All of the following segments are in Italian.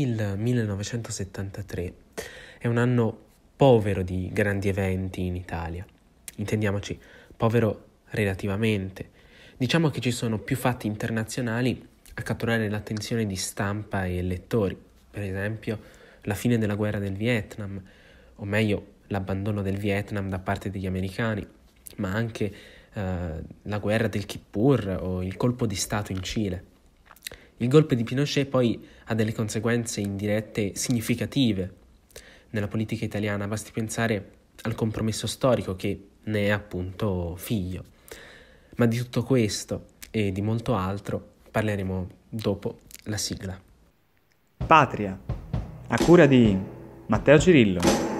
il 1973 è un anno povero di grandi eventi in Italia. Intendiamoci, povero relativamente. Diciamo che ci sono più fatti internazionali a catturare l'attenzione di stampa e lettori, per esempio la fine della guerra del Vietnam, o meglio l'abbandono del Vietnam da parte degli americani, ma anche eh, la guerra del Kippur o il colpo di Stato in Cile. Il golpe di Pinochet poi ha delle conseguenze indirette significative nella politica italiana, basti pensare al compromesso storico che ne è appunto figlio. Ma di tutto questo e di molto altro parleremo dopo la sigla. Patria, a cura di Matteo Cirillo.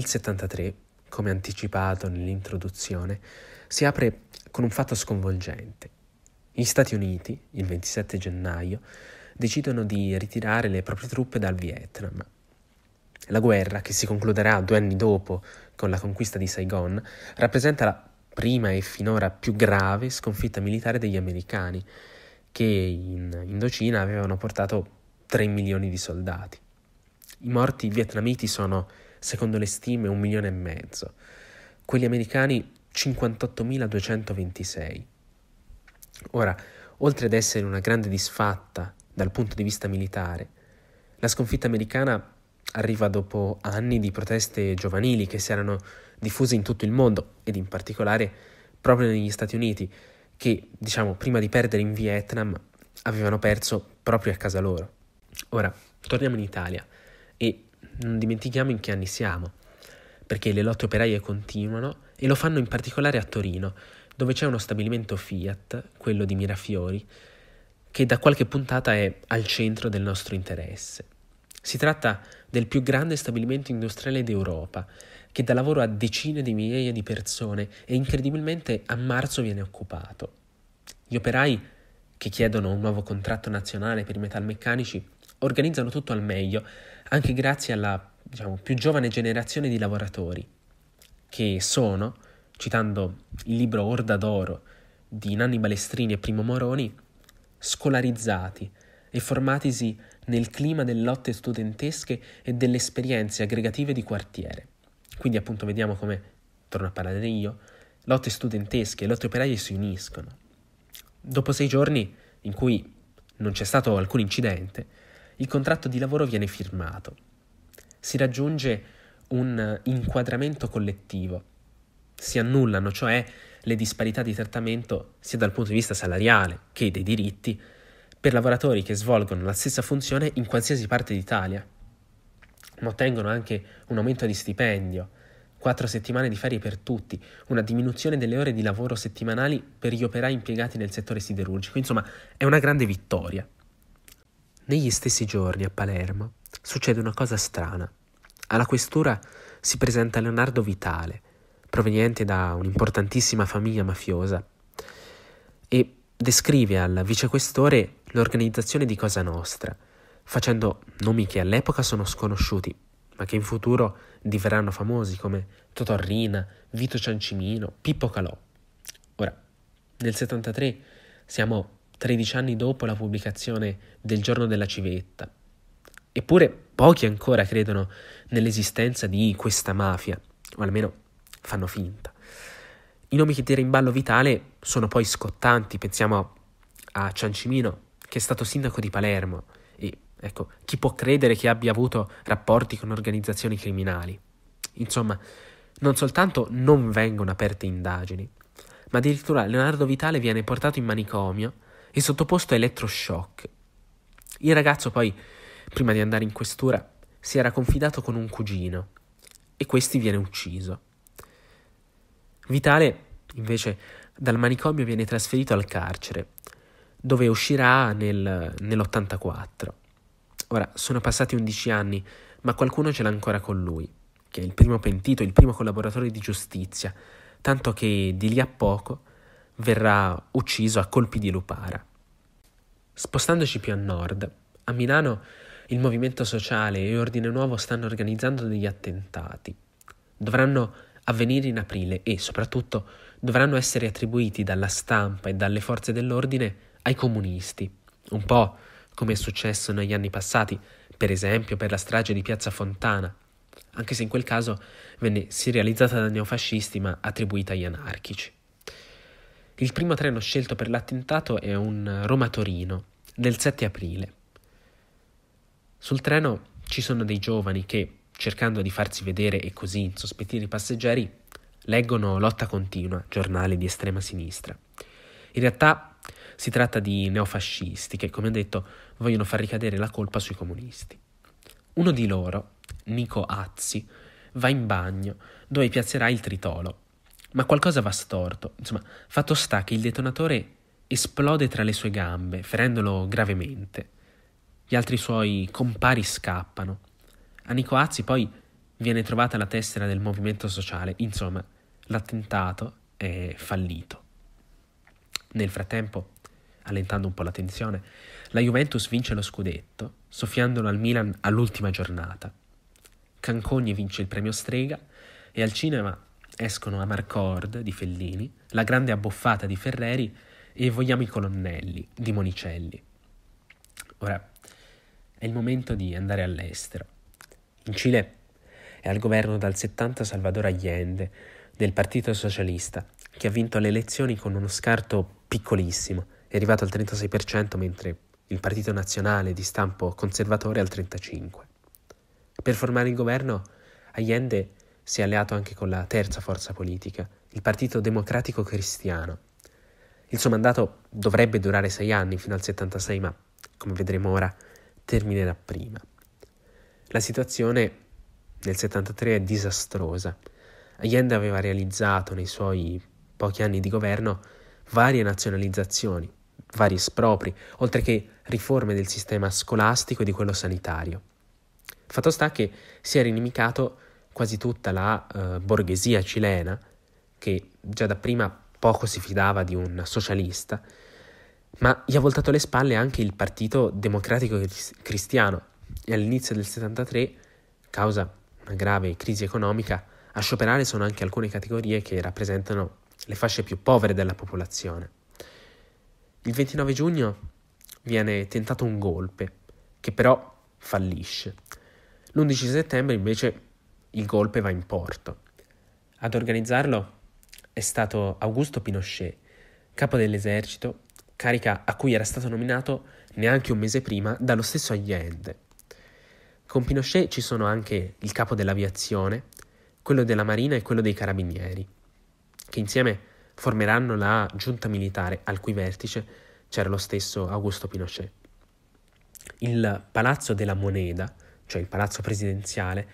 Il 73, come anticipato nell'introduzione, si apre con un fatto sconvolgente. Gli Stati Uniti, il 27 gennaio, decidono di ritirare le proprie truppe dal Vietnam. La guerra, che si concluderà due anni dopo con la conquista di Saigon, rappresenta la prima e finora più grave sconfitta militare degli americani, che in Indocina avevano portato 3 milioni di soldati. I morti vietnamiti sono secondo le stime un milione e mezzo, quelli americani 58.226. Ora, oltre ad essere una grande disfatta dal punto di vista militare, la sconfitta americana arriva dopo anni di proteste giovanili che si erano diffuse in tutto il mondo ed in particolare proprio negli Stati Uniti, che, diciamo, prima di perdere in Vietnam avevano perso proprio a casa loro. Ora, torniamo in Italia e non dimentichiamo in che anni siamo, perché le lotte operaie continuano e lo fanno in particolare a Torino, dove c'è uno stabilimento Fiat, quello di Mirafiori, che da qualche puntata è al centro del nostro interesse. Si tratta del più grande stabilimento industriale d'Europa, che dà lavoro a decine di migliaia di persone e incredibilmente a marzo viene occupato. Gli operai che chiedono un nuovo contratto nazionale per i metalmeccanici organizzano tutto al meglio anche grazie alla diciamo, più giovane generazione di lavoratori che sono, citando il libro Orda d'Oro di Nanni Balestrini e Primo Moroni, scolarizzati e formatisi nel clima delle lotte studentesche e delle esperienze aggregative di quartiere. Quindi appunto vediamo come, torno a parlare io, lotte studentesche e lotte operaie si uniscono. Dopo sei giorni in cui non c'è stato alcun incidente, il contratto di lavoro viene firmato. Si raggiunge un inquadramento collettivo. Si annullano, cioè, le disparità di trattamento sia dal punto di vista salariale che dei diritti per lavoratori che svolgono la stessa funzione in qualsiasi parte d'Italia, ma ottengono anche un aumento di stipendio, quattro settimane di ferie per tutti, una diminuzione delle ore di lavoro settimanali per gli operai impiegati nel settore siderurgico, insomma è una grande vittoria. Negli stessi giorni a Palermo succede una cosa strana. Alla questura si presenta Leonardo Vitale, proveniente da un'importantissima famiglia mafiosa, e descrive al vicequestore l'organizzazione di Cosa Nostra, facendo nomi che all'epoca sono sconosciuti, ma che in futuro diverranno famosi come Totorrina, Vito Ciancimino, Pippo Calò. Ora, nel 73 siamo 13 anni dopo la pubblicazione del Giorno della Civetta. Eppure pochi ancora credono nell'esistenza di questa mafia, o almeno fanno finta. I nomi che tira in ballo Vitale sono poi scottanti, pensiamo a Ciancimino, che è stato sindaco di Palermo, e ecco, chi può credere che abbia avuto rapporti con organizzazioni criminali? Insomma, non soltanto non vengono aperte indagini, ma addirittura Leonardo Vitale viene portato in manicomio e sottoposto a elettroshock. Il ragazzo poi, prima di andare in questura, si era confidato con un cugino e questi viene ucciso. Vitale, invece, dal manicomio viene trasferito al carcere, dove uscirà nel, nell'84. Ora, sono passati 11 anni, ma qualcuno ce l'ha ancora con lui, che è il primo pentito, il primo collaboratore di giustizia, tanto che di lì a poco verrà ucciso a colpi di lupara. Spostandoci più a nord, a Milano il Movimento Sociale e Ordine Nuovo stanno organizzando degli attentati. Dovranno avvenire in aprile e, soprattutto, dovranno essere attribuiti dalla stampa e dalle forze dell'ordine ai comunisti, un po' come è successo negli anni passati, per esempio per la strage di Piazza Fontana, anche se in quel caso venne serializzata da neofascisti ma attribuita agli anarchici. Il primo treno scelto per l'attentato è un Roma-Torino del 7 aprile. Sul treno ci sono dei giovani che, cercando di farsi vedere e così insospettire i passeggeri, leggono Lotta Continua, giornale di estrema sinistra. In realtà si tratta di neofascisti che, come ho detto, vogliono far ricadere la colpa sui comunisti. Uno di loro, Nico Azzi, va in bagno dove piazzerà il tritolo, ma qualcosa va storto. Insomma, fatto sta che il detonatore esplode tra le sue gambe, ferendolo gravemente. Gli altri suoi compari scappano. A Nicoazzi poi viene trovata la tessera del movimento sociale. Insomma, l'attentato è fallito. Nel frattempo, allentando un po' la tensione, la Juventus vince lo scudetto, soffiandolo al Milan all'ultima giornata. Cancogni vince il premio Strega e al cinema escono Amarcord di Fellini, La grande abboffata di Ferreri e Vogliamo i colonnelli di Monicelli. Ora è il momento di andare all'estero. In Cile è al governo dal 70 Salvador Allende del Partito Socialista, che ha vinto le elezioni con uno scarto piccolissimo, è arrivato al 36%, mentre il Partito Nazionale di stampo conservatore al 35%. Per formare il governo, Allende si è alleato anche con la terza forza politica, il Partito Democratico Cristiano. Il suo mandato dovrebbe durare sei anni fino al 76, ma come vedremo ora terminerà prima. La situazione nel 73 è disastrosa. Allende aveva realizzato nei suoi pochi anni di governo varie nazionalizzazioni, vari espropri, oltre che riforme del sistema scolastico e di quello sanitario. Fatto sta che si era inimicato quasi tutta la eh, borghesia cilena, che già da prima poco si fidava di un socialista, ma gli ha voltato le spalle anche il Partito Democratico Cristiano e all'inizio del 73, causa una grave crisi economica, a scioperare sono anche alcune categorie che rappresentano le fasce più povere della popolazione. Il 29 giugno viene tentato un golpe, che però fallisce. L'11 settembre invece il golpe va in porto. Ad organizzarlo è stato Augusto Pinochet, capo dell'esercito, carica a cui era stato nominato neanche un mese prima dallo stesso Allende. Con Pinochet ci sono anche il capo dell'aviazione, quello della Marina e quello dei Carabinieri, che insieme formeranno la giunta militare al cui vertice c'era lo stesso Augusto Pinochet. Il Palazzo della Moneda, cioè il palazzo presidenziale,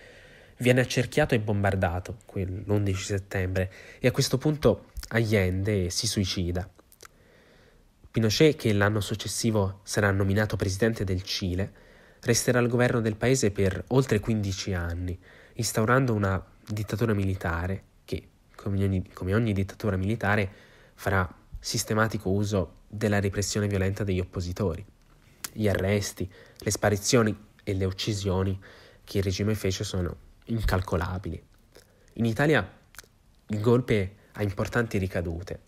viene accerchiato e bombardato l'11 settembre e a questo punto Allende si suicida. Pinochet, che l'anno successivo sarà nominato presidente del Cile, resterà al governo del paese per oltre 15 anni, instaurando una dittatura militare che, come ogni, come ogni dittatura militare, farà sistematico uso della repressione violenta degli oppositori. Gli arresti, le sparizioni e le uccisioni che il regime fece sono incalcolabili. In Italia il golpe ha importanti ricadute.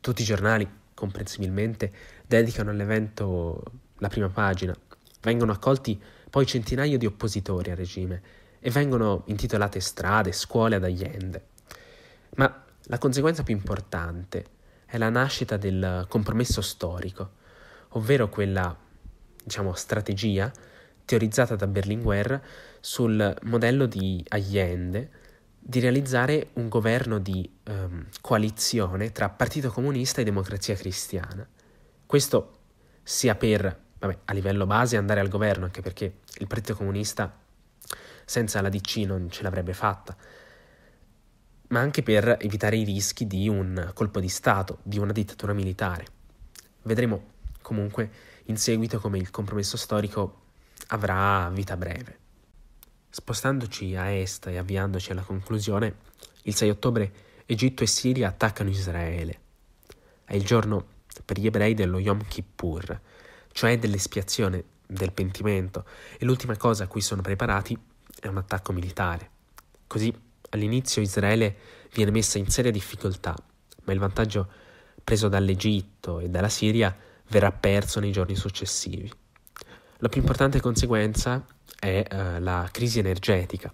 Tutti i giornali, comprensibilmente, dedicano all'evento la prima pagina. Vengono accolti poi centinaia di oppositori al regime e vengono intitolate strade, scuole ad Allende. Ma la conseguenza più importante è la nascita del compromesso storico, ovvero quella, diciamo, strategia teorizzata da Berlinguer sul modello di Allende di realizzare un governo di ehm, coalizione tra Partito Comunista e Democrazia Cristiana. Questo sia per, vabbè, a livello base andare al governo, anche perché il Partito Comunista senza la DC non ce l'avrebbe fatta, ma anche per evitare i rischi di un colpo di Stato, di una dittatura militare. Vedremo comunque in seguito come il compromesso storico avrà vita breve. Spostandoci a est e avviandoci alla conclusione, il 6 ottobre Egitto e Siria attaccano Israele. È il giorno per gli ebrei dello Yom Kippur, cioè dell'espiazione, del pentimento, e l'ultima cosa a cui sono preparati è un attacco militare. Così all'inizio Israele viene messa in seria difficoltà, ma il vantaggio preso dall'Egitto e dalla Siria verrà perso nei giorni successivi. La più importante conseguenza è eh, la crisi energetica.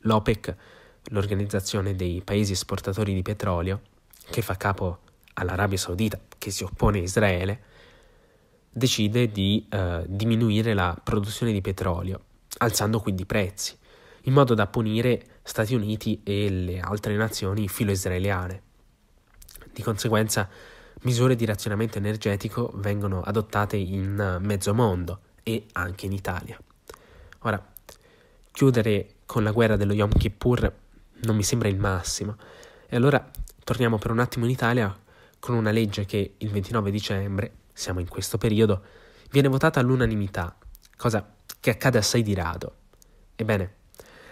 L'OPEC, l'organizzazione dei paesi esportatori di petrolio, che fa capo all'Arabia Saudita, che si oppone a Israele, decide di eh, diminuire la produzione di petrolio, alzando quindi i prezzi, in modo da punire Stati Uniti e le altre nazioni filo-israeliane. Di conseguenza, misure di razionamento energetico vengono adottate in mezzo mondo, e anche in Italia. Ora, chiudere con la guerra dello Yom Kippur non mi sembra il massimo. E allora torniamo per un attimo in Italia con una legge che il 29 dicembre, siamo in questo periodo, viene votata all'unanimità, cosa che accade assai di rado. Ebbene,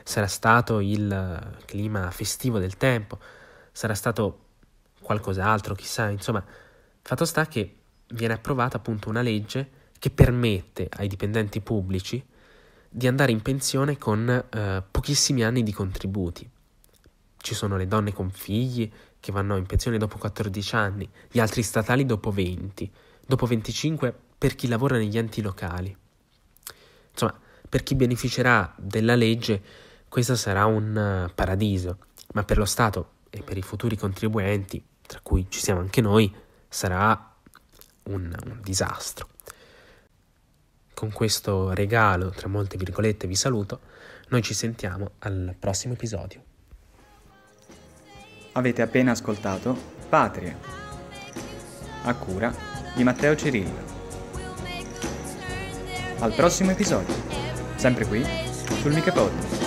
sarà stato il eh, clima festivo del tempo, sarà stato qualcos'altro, chissà, insomma, fatto sta che viene approvata appunto una legge che permette ai dipendenti pubblici di andare in pensione con eh, pochissimi anni di contributi. Ci sono le donne con figli che vanno in pensione dopo 14 anni, gli altri statali dopo 20, dopo 25 per chi lavora negli enti locali. Insomma, per chi beneficerà della legge questo sarà un eh, paradiso, ma per lo Stato e per i futuri contribuenti, tra cui ci siamo anche noi, sarà un, un disastro con questo regalo, tra molte virgolette, vi saluto. Noi ci sentiamo al prossimo episodio. Avete appena ascoltato Patria, a cura di Matteo Cirillo. Al prossimo episodio, sempre qui, sul Micapod.